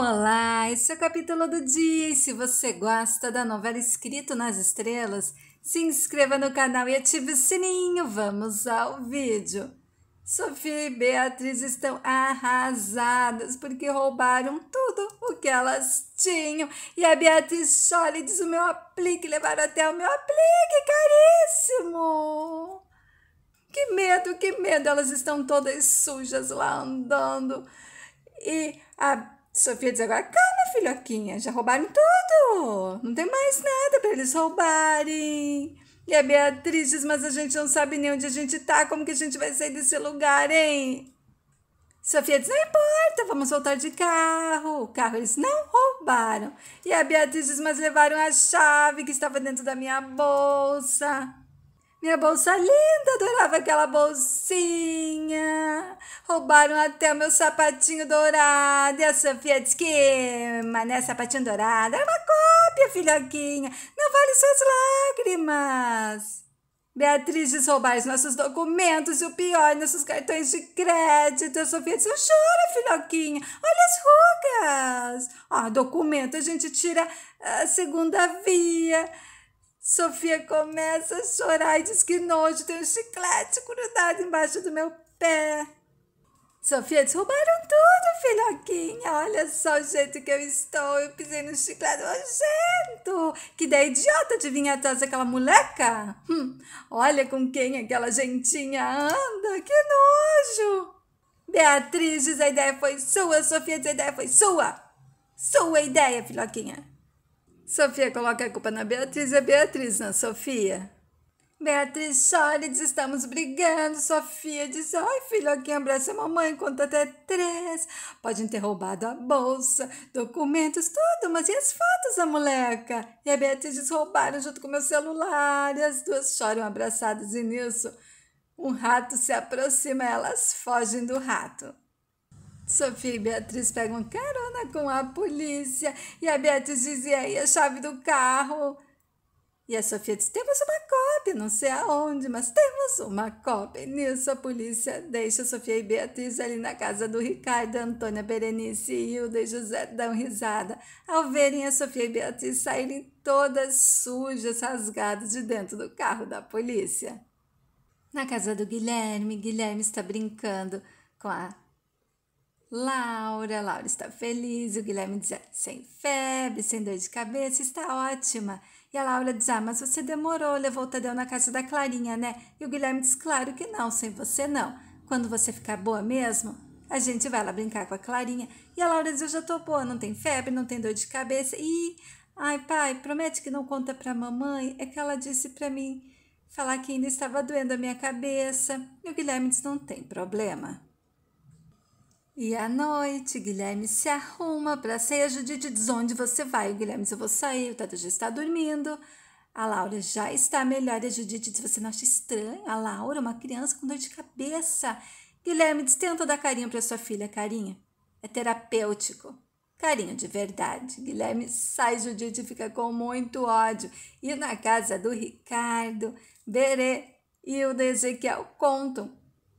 Olá, esse é o capítulo do dia e se você gosta da novela Escrito nas Estrelas, se inscreva no canal e ative o sininho. Vamos ao vídeo. Sofia e Beatriz estão arrasadas porque roubaram tudo o que elas tinham. E a Beatriz chora e diz: O meu aplique, levaram até o meu aplique caríssimo. Que medo, que medo, elas estão todas sujas lá andando. E a Sofia diz agora: calma, filhoquinha, já roubaram tudo. Não tem mais nada para eles roubarem. E a Beatriz diz: mas a gente não sabe nem onde a gente tá, como que a gente vai sair desse lugar, hein? Sofia diz: não importa, vamos voltar de carro. O carro eles não roubaram. E a Beatriz diz: mas levaram a chave que estava dentro da minha bolsa. Minha bolsa linda, adorava aquela bolsinha. Roubaram até o meu sapatinho dourado. E a Sofia diz que, mas né, sapatinho dourado, era é uma cópia, filhoquinha. Não vale suas lágrimas. Beatriz diz roubar os nossos documentos e o pior, nossos cartões de crédito. A Sofia diz, chora, filhoquinha. Olha as rugas. Ah, documento a gente tira a segunda via. Sofia começa a chorar e diz que nojo, tem um chiclete grudado embaixo do meu pé. Sofia diz, roubaram tudo, filhoquinha. Olha só o jeito que eu estou. Eu pisei no chiclete nojento. Que ideia idiota de vir atrás daquela moleca. Hum, olha com quem aquela gentinha anda. Que nojo. Beatriz diz, a ideia foi sua. Sofia diz, a ideia foi sua. Sua ideia, filhoquinha. Sofia coloca a culpa na Beatriz e é a Beatriz na Sofia. Beatriz chora e diz: Estamos brigando. Sofia diz: Ai, filho, aqui abraça a mamãe, conta até três. Pode ter roubado a bolsa, documentos, tudo, mas e as fotos da moleca? E a Beatriz diz: Roubaram junto com meu celular. E as duas choram abraçadas, e nisso, um rato se aproxima, elas fogem do rato. Sofia e Beatriz pegam carona com a polícia. E a Beatriz dizia E aí, a chave do carro? E a Sofia diz: Temos uma cópia, não sei aonde, mas temos uma cópia. E nisso, a polícia deixa Sofia e Beatriz ali na casa do Ricardo, Antônia, Berenice, Hilda e José dão risada ao verem a Sofia e Beatriz saírem todas sujas, rasgadas de dentro do carro da polícia. Na casa do Guilherme, Guilherme está brincando com a Laura, Laura está feliz. O Guilherme diz: é, sem febre, sem dor de cabeça, está ótima. E a Laura diz: ah, mas você demorou, levou o Tadeu na casa da Clarinha, né? E o Guilherme diz: claro que não, sem você não. Quando você ficar boa mesmo, a gente vai lá brincar com a Clarinha. E a Laura diz: eu já estou boa, não tem febre, não tem dor de cabeça. E, ai, pai, promete que não conta para a mamãe? É que ela disse para mim falar que ainda estava doendo a minha cabeça. E o Guilherme diz: não tem problema. E à noite, Guilherme se arruma para a Judite diz onde você vai. O Guilherme diz eu vou sair, o Tata já está dormindo. A Laura já está melhor e a Judite diz você não acha estranho? A Laura, uma criança com dor de cabeça. Guilherme diz tenta dar carinho para sua filha. Carinho é terapêutico. Carinho de verdade. Guilherme sai, Judite fica com muito ódio. E na casa do Ricardo, Berê e o Ezequiel contam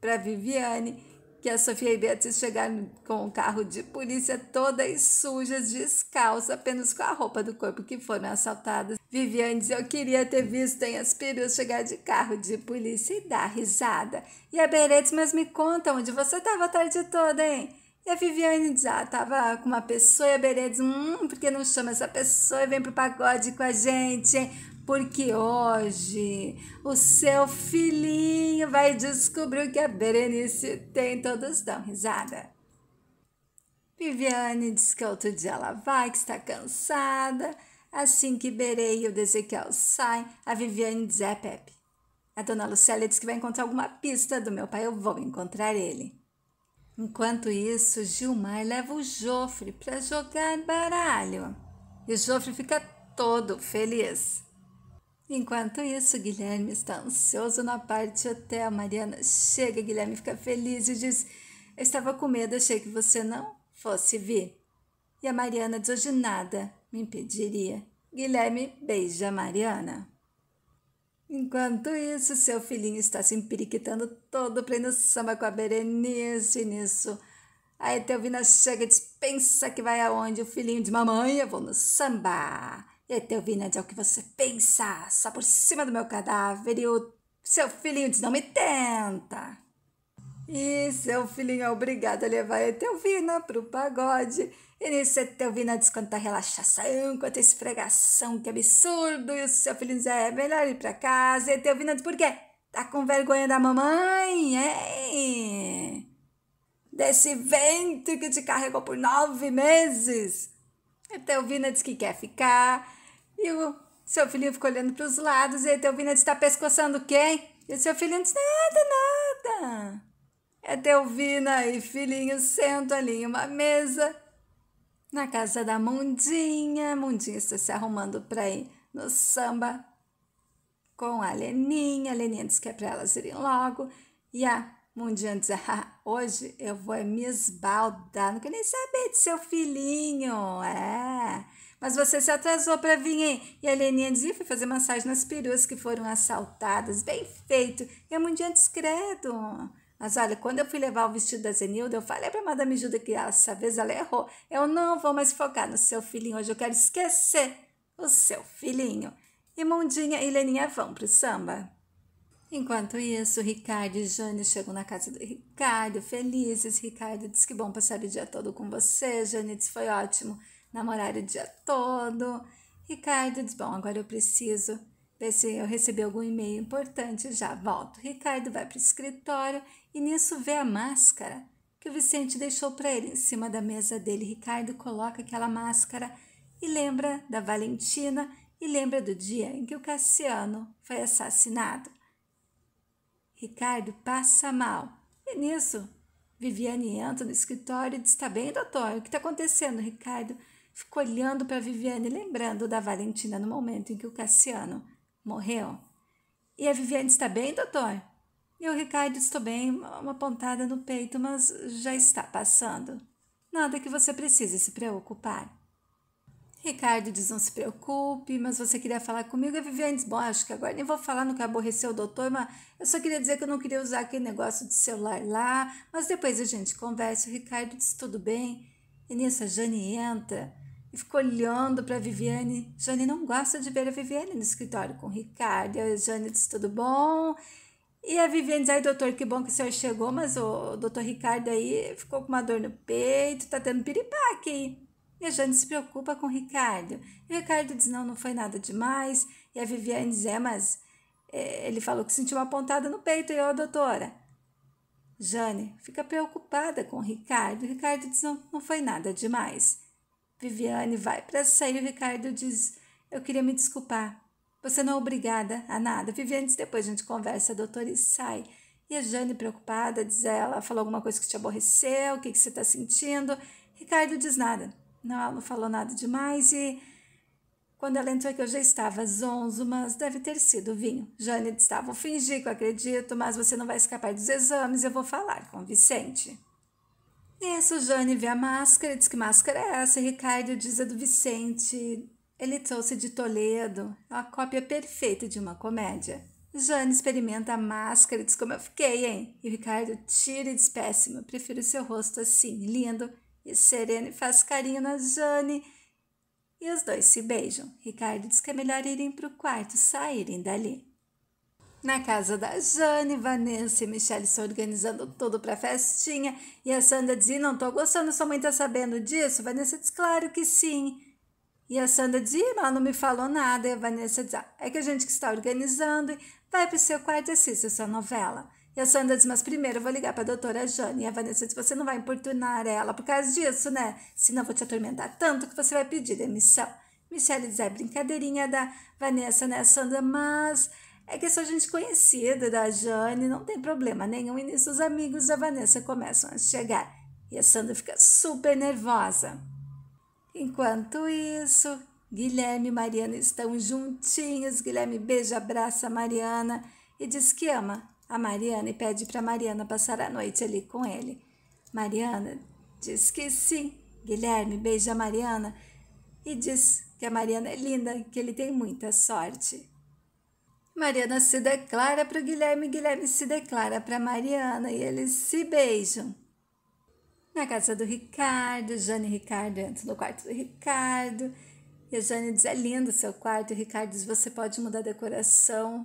para Viviane que a Sofia e Beatriz chegaram com o carro de polícia todas sujas, descalças, apenas com a roupa do corpo que foram assaltadas. Viviane diz, eu queria ter visto em Aspirus chegar de carro de polícia e dar risada. E a Beretes, mas me conta onde você estava a tarde toda, hein? E a Viviane diz, ah, tava com uma pessoa e a Beredes, hum, por que não chama essa pessoa e vem pro pagode com a gente, hein? porque hoje o seu filhinho vai descobrir o que a Berenice tem. Todos dão risada. Viviane diz que outro dia ela vai, que está cansada. Assim que Berei e o Ezequiel saem, a Viviane diz: É, Pepe. A dona Lucélia diz que vai encontrar alguma pista do meu pai, eu vou encontrar ele. Enquanto isso, Gilmar leva o Jofre para jogar baralho. E o Jofre fica todo feliz. Enquanto isso, Guilherme está ansioso na parte hotel. Mariana chega, Guilherme fica feliz e diz: Eu estava com medo, achei que você não fosse vir. E a Mariana diz: Hoje nada me impediria. Guilherme beija a Mariana. Enquanto isso, seu filhinho está se empiriquitando todo para ir no samba com a Berenice. E nisso, a Etelvina chega e diz: Pensa que vai aonde? O filhinho de mamãe, eu vou no samba. Determinante é o que você pensa, só por cima do meu cadáver e o seu filhinho diz: não me tenta. E seu filhinho é obrigado a levar Etelvina pro pagode. E nisso Etelvina diz quanta tá relaxação, quanta esfregação, que absurdo. E o seu filhinho diz, é melhor ir pra casa. E Etelvina diz, por quê? Tá com vergonha da mamãe, hein? Desse vento que te carregou por nove meses. Etelvina diz que quer ficar. E o seu filhinho ficou olhando para os lados e a Etelvina disse: Está pescoçando quem? E o seu filhinho disse: Nada, nada. é Etelvina e filhinho sentam ali em uma mesa na casa da Mundinha. Mundinha está se arrumando para ir no samba com a Leninha. A Leninha disse que é para elas irem logo. E a Mundinha diz: ah, Hoje eu vou é me esbaldar. Não quero nem saber de seu filhinho. É. Mas você se atrasou para vir, hein? E a Leninha dizia: foi fazer massagem nas peruas que foram assaltadas. Bem feito. E é um dia discreto. Mas olha, quando eu fui levar o vestido da Zenilda, eu falei para Madame Juda que essa vez ela errou. Eu não vou mais focar no seu filhinho hoje. Eu quero esquecer o seu filhinho. E Mundinha e Leninha vão pro samba. Enquanto isso, Ricardo e Jane chegam na casa do Ricardo, felizes. Ricardo diz que bom passar o dia todo com você. Jane diz foi ótimo namorar o dia todo. Ricardo diz: Bom, agora eu preciso ver se eu recebi algum e-mail importante. Já volto. Ricardo vai para o escritório e nisso vê a máscara que o Vicente deixou para ele em cima da mesa dele. Ricardo coloca aquela máscara e lembra da Valentina e lembra do dia em que o Cassiano foi assassinado. Ricardo passa mal. E nisso, Viviane entra no escritório e diz: Tá bem, doutor? O que está acontecendo, Ricardo? Ficou olhando para Viviane, lembrando da Valentina no momento em que o Cassiano morreu. E a Viviane está bem, doutor? E o Ricardo estou bem, uma pontada no peito, mas já está passando. Nada que você precise se preocupar. Ricardo diz: não se preocupe, mas você queria falar comigo. A Viviane diz: bom, acho que agora nem vou falar no que aborreceu o doutor, mas eu só queria dizer que eu não queria usar aquele negócio de celular lá. Mas depois a gente conversa. O Ricardo diz: tudo bem. E nisso a Jane entra e ficou olhando para a Viviane. Jane não gosta de ver a Viviane no escritório com o Ricardo. E a Jane diz: tudo bom. E a Viviane diz: ai, doutor, que bom que o senhor chegou, mas o doutor Ricardo aí ficou com uma dor no peito, tá tendo piripaque hein? E a Jane se preocupa com o Ricardo. E o Ricardo diz: não, não foi nada demais. E a Viviane diz: é, mas é, ele falou que sentiu uma pontada no peito. E eu, doutora. Jane fica preocupada com o Ricardo. O Ricardo diz: não, não foi nada demais. Viviane vai para sair. O Ricardo diz: eu queria me desculpar. Você não é obrigada a nada. Viviane diz: depois a gente conversa, a doutora, e sai. E a Jane, preocupada, diz ela: falou alguma coisa que te aborreceu, o que, que você está sentindo? Ricardo diz nada. Não, não falou nada demais e quando ela entrou aqui eu já estava zonzo, mas deve ter sido vinho. Jane estava, vou fingir que eu acredito, mas você não vai escapar dos exames, eu vou falar com o Vicente. Nisso, Jane vê a máscara, e diz que máscara é essa, e Ricardo diz a do Vicente. Ele trouxe de Toledo, a uma cópia perfeita de uma comédia. Jane experimenta a máscara e diz como eu fiquei, hein? E Ricardo tira e diz péssimo, prefiro seu rosto assim, lindo. E Serene faz carinho na Jane. E os dois se beijam. Ricardo diz que é melhor irem para o quarto, saírem dali. Na casa da Jane, Vanessa e Michelle estão organizando tudo para festinha. E a Sandra diz: Não estou gostando, sua mãe tá sabendo disso. Vanessa diz: Claro que sim. E a Sandra diz: "Mas não me falou nada. E a Vanessa diz: ah, É que a gente que está organizando. Vai para o seu quarto e assiste a sua novela. E a Sandra diz: mas primeiro eu vou ligar para a doutora Jane. E a Vanessa diz, você não vai importunar ela por causa disso, né? Senão eu vou te atormentar tanto que você vai pedir demissão. Michelle diz, é brincadeirinha da Vanessa, né, Sandra? Mas é que é só gente conhecida da Jane, não tem problema nenhum. E nisso os amigos da Vanessa começam a chegar. E a Sandra fica super nervosa. Enquanto isso, Guilherme e Mariana estão juntinhos. Guilherme beija, abraça a Mariana e diz que ama a Mariana e pede para Mariana passar a noite ali com ele. Mariana diz que sim. Guilherme beija a Mariana e diz que a Mariana é linda, que ele tem muita sorte. Mariana se declara para o Guilherme, Guilherme se declara para Mariana e eles se beijam. Na casa do Ricardo, Jane e Ricardo entram no quarto do Ricardo. E a Jane diz: É lindo o seu quarto. E o Ricardo diz: Você pode mudar a decoração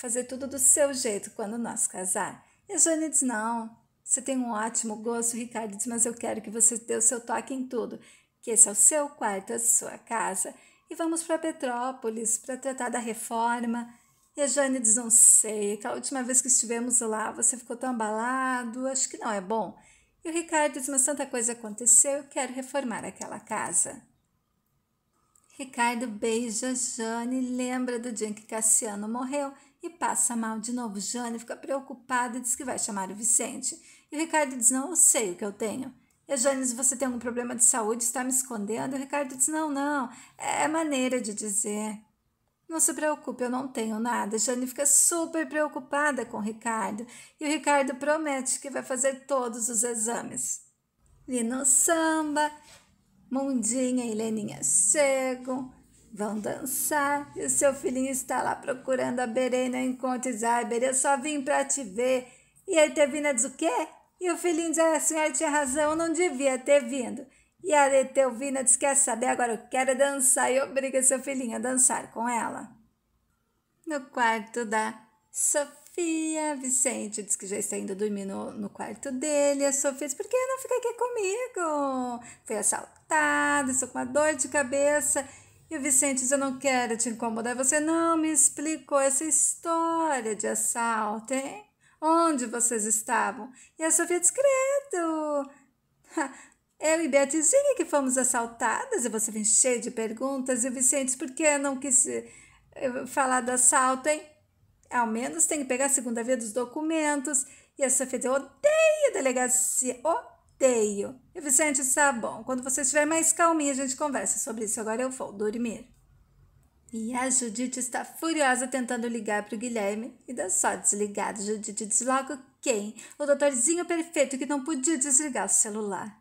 fazer tudo do seu jeito quando nós casar. E a Jane diz: Não, você tem um ótimo gosto. Ricardo diz: Mas eu quero que você dê o seu toque em tudo, que esse é o seu quarto, a sua casa. E vamos para Petrópolis para tratar da reforma. E a Jane diz: Não sei, aquela a última vez que estivemos lá você ficou tão abalado, acho que não é bom. E o Ricardo diz: Mas tanta coisa aconteceu, eu quero reformar aquela casa. Ricardo beija Jane, lembra do dia em que Cassiano morreu e passa mal de novo. Jane fica preocupada e diz que vai chamar o Vicente. E o Ricardo diz: Não, eu sei o que eu tenho. E Jane diz: Você tem algum problema de saúde? Está me escondendo? E o Ricardo diz: Não, não. É, é maneira de dizer. Não se preocupe, eu não tenho nada. Jane fica super preocupada com o Ricardo e o Ricardo promete que vai fazer todos os exames. Lino Samba, Mundinha e Leninha chegam. Vão dançar e o seu filhinho está lá procurando a Berê e não encontra e diz: Ai, Berê, eu só vim para te ver. E aí Etevina é diz o quê? E o filhinho diz: A ah, senhora tinha razão, eu não devia ter vindo. E a Etevina diz: Quer saber? Agora eu quero dançar. E obriga seu filhinho a dançar com ela. No quarto da Sofia, Vicente diz que já está indo dormir no, no quarto dele. A Sofia diz: Por que não fica aqui comigo? Fui assaltada, estou com uma dor de cabeça. E o Vicente diz: Eu não quero te incomodar. Você não me explicou essa história de assalto, hein? Onde vocês estavam? E a Sofia diz: Credo! Eu e Betezinha que fomos assaltadas. E você vem cheio de perguntas. E o Vicente: Por que não quis eh, falar do assalto, hein? Ao menos tem que pegar a segunda via dos documentos. E a Sofia diz: Odeio delegacia. Odeio odeio. E Vicente está bom. Quando você estiver mais calminha, a gente conversa sobre isso. Agora eu vou dormir. E a Judite está furiosa tentando ligar para o Guilherme e dá só desligado. Judite diz quem? O doutorzinho perfeito que não podia desligar o celular.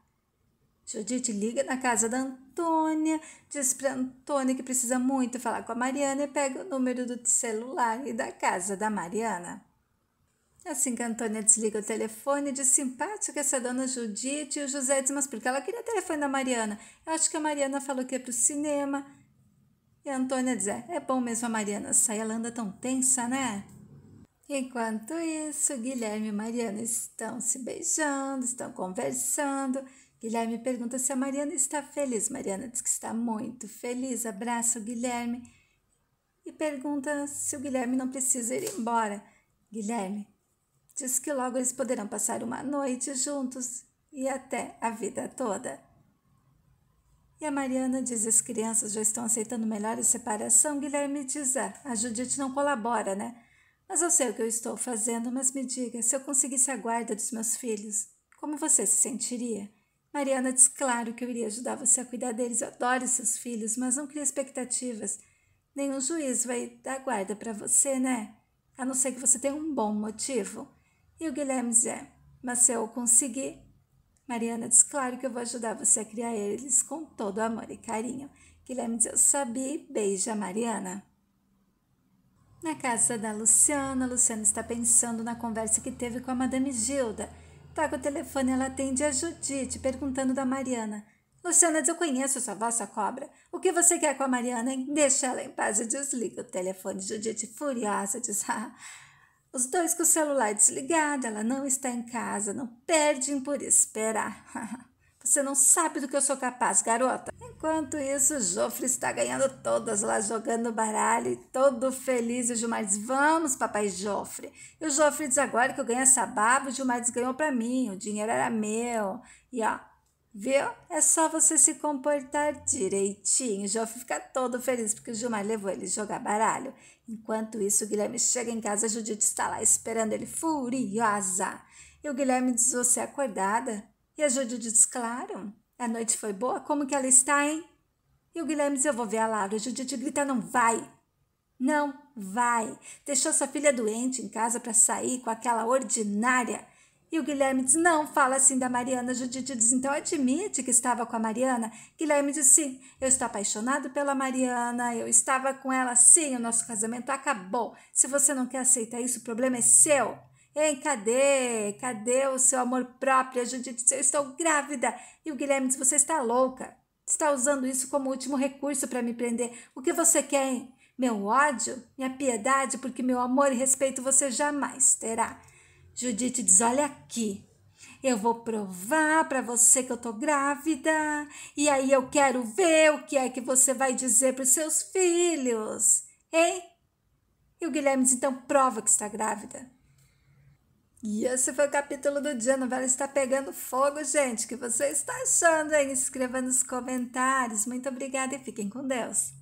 Judite liga na casa da Antônia, diz para Antônia que precisa muito falar com a Mariana e pega o número do celular e da casa da Mariana. É assim que a Antônia desliga o telefone, diz simpática essa dona Judite e o José diz, mas porque ela queria o telefone da Mariana? Eu acho que a Mariana falou que ia para o cinema. E a Antônia diz, é, é bom mesmo a Mariana sair, ela anda tão tensa, né? Enquanto isso, Guilherme e Mariana estão se beijando, estão conversando. Guilherme pergunta se a Mariana está feliz. Mariana diz que está muito feliz, abraça o Guilherme e pergunta se o Guilherme não precisa ir embora. Guilherme, Diz que logo eles poderão passar uma noite juntos e até a vida toda. E a Mariana diz: as crianças já estão aceitando melhor a separação. Guilherme diz: é, a Judite não colabora, né? Mas eu sei o que eu estou fazendo, mas me diga, se eu conseguisse a guarda dos meus filhos, como você se sentiria? Mariana diz: Claro que eu iria ajudar você a cuidar deles. Eu adoro seus filhos, mas não cria expectativas. Nenhum juiz vai dar guarda para você, né? A não ser que você tenha um bom motivo. E o Guilherme Zé, mas se eu conseguir, Mariana diz, claro que eu vou ajudar você a criar eles com todo amor e carinho. Guilherme diz, eu sabia beija Mariana. Na casa da Luciana, Luciana está pensando na conversa que teve com a Madame Gilda. Toca tá o telefone, ela atende a Judite, perguntando da Mariana. Luciana diz, eu conheço sua voz, cobra. O que você quer com a Mariana, hein? Deixa ela em paz e desliga o telefone. Judite, furiosa, diz, ah... Os dois com o celular desligado, ela não está em casa, não perdem por esperar. Você não sabe do que eu sou capaz, garota. Enquanto isso, o Jofre está ganhando todas lá, jogando baralho, todo feliz. E o Gilmar diz: Vamos, papai Jofre. E o Jofre diz: Agora que eu ganho essa baba, o Gilmar diz: Ganhou para mim, o dinheiro era meu. E ó, Viu? É só você se comportar direitinho. O Joffre fica todo feliz porque o Gilmar levou ele jogar baralho. Enquanto isso, o Guilherme chega em casa, a Judite está lá esperando ele, furiosa. E o Guilherme diz: Você é acordada? E a Judite diz: Claro. A noite foi boa? Como que ela está, hein? E o Guilherme diz: Eu vou ver a Laura. A Judite grita: Não vai. Não vai. Deixou sua filha doente em casa para sair com aquela ordinária e o Guilherme diz: Não, fala assim da Mariana. Judite diz: Então admite que estava com a Mariana. Guilherme diz: Sim, eu estou apaixonado pela Mariana, eu estava com ela, sim, o nosso casamento acabou. Se você não quer aceitar isso, o problema é seu. Ei, cadê? Cadê o seu amor próprio? A Judite diz: Eu estou grávida. E o Guilherme diz: Você está louca. Está usando isso como último recurso para me prender. O que você quer, hein? Meu ódio, minha piedade, porque meu amor e respeito você jamais terá. Judite diz: Olha aqui, eu vou provar para você que eu tô grávida, e aí eu quero ver o que é que você vai dizer para os seus filhos, hein? E o Guilherme diz: Então prova que está grávida. E esse foi o capítulo do dia. A novela está pegando fogo, gente. O que você está achando aí? Escreva nos comentários. Muito obrigada e fiquem com Deus.